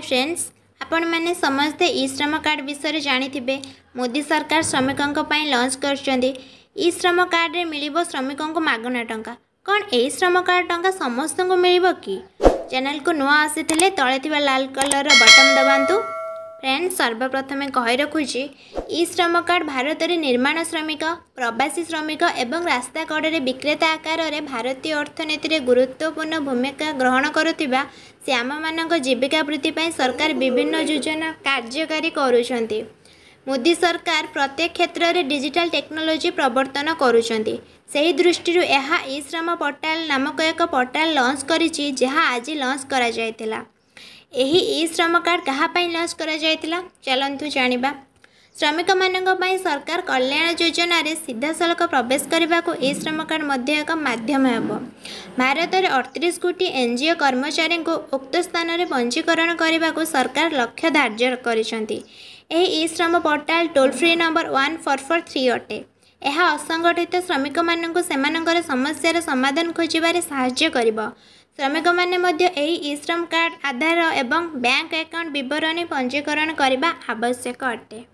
ହାଏ friends ଆପଣମାନେ ସମସ୍ତେ ଇ ଶ୍ରମ କାର୍ଡ଼ ବିଷୟରେ ଜାଣିଥିବେ ମୋଦି ସରକାର ଶ୍ରମିକଙ୍କ ପାଇଁ ଲଞ୍ଚ କରିଛନ୍ତି ଇ ଶ୍ରମ କାର୍ଡ଼ରେ ମିଳିବ ଶ୍ରମିକଙ୍କୁ ମାଗଣା ଟଙ୍କା କ'ଣ ଏହି ଶ୍ରମ କାର୍ଡ଼ ଟଙ୍କା ସମସ୍ତଙ୍କୁ ମିଳିବ କି ଚ୍ୟାନେଲକୁ ନୂଆ ଆସିଥିଲେ ତଳେ ଥିବା ଲାଲ କଲରର ବଟନ୍ ଦବାନ୍ତୁ ଫ୍ରେଣ୍ଡ ସର୍ବପ୍ରଥମେ କହି ରଖୁଛି ଇ ଶ୍ରମ କାର୍ଡ଼ ଭାରତରେ ନିର୍ମାଣ ଶ୍ରମିକ ପ୍ରବାସୀ ଶ୍ରମିକ ଏବଂ ରାସ୍ତା କଡ଼ରେ ବିକ୍ରେତା ଆକାରରେ ଭାରତୀୟ ଅର୍ଥନୀତିରେ ଗୁରୁତ୍ୱପୂର୍ଣ୍ଣ ଭୂମିକା ଗ୍ରହଣ କରୁଥିବା ଶ୍ୟାମମାନଙ୍କ ଜୀବିକା ବୃଦ୍ଧି ପାଇଁ ସରକାର ବିଭିନ୍ନ ଯୋଜନା କାର୍ଯ୍ୟକାରୀ କରୁଛନ୍ତି ମୋଦି ସରକାର ପ୍ରତ୍ୟେକ କ୍ଷେତ୍ରରେ ଡିଜିଟାଲ ଟେକ୍ନୋଲୋଜି ପ୍ରବର୍ତ୍ତନ କରୁଛନ୍ତି ସେହି ଦୃଷ୍ଟିରୁ ଏହା ଇ ଶ୍ରମ ପୋର୍ଟାଲ ନାମକ ଏକ ପୋର୍ଟାଲ ଲଞ୍ଚ କରିଛି ଯାହା ଆଜି ଲଞ୍ଚ କରାଯାଇଥିଲା यही इ श्रम कर्ड कहाँप्रै लन्च गराइला चालन्छु जाँदा श्रमिक मैले सरकार कल्याण सीधा सिधासल प्रवेश को इ श्रम कर्ड एक माध्यम हे भारतर कोटी एनजीओ कर्मचारी को उक्त स्थान को सरकार लक्ष्य धार्ज गरि Shram portal toll free number one four four three अटे ଏହା ଅସଂଗଠିତ ଶ୍ରମିକମାନଙ୍କୁ ସେମାନଙ୍କର ସମସ୍ୟାର ସମାଧାନ ଖୋଜିବାରେ ସାହାଯ୍ୟ କରିବ ଶ୍ରମିକମାନେ ମଧ୍ୟ ଏହି ଇ ଶ୍ରମ କାର୍ଡ଼ ଆଧାର ଏବଂ ବ୍ୟାଙ୍କ ଆକାଉଣ୍ଟ ବିବରଣୀ ପଞ୍ଜୀକରଣ କରିବା ଆବଶ୍ୟକ ଅଟେ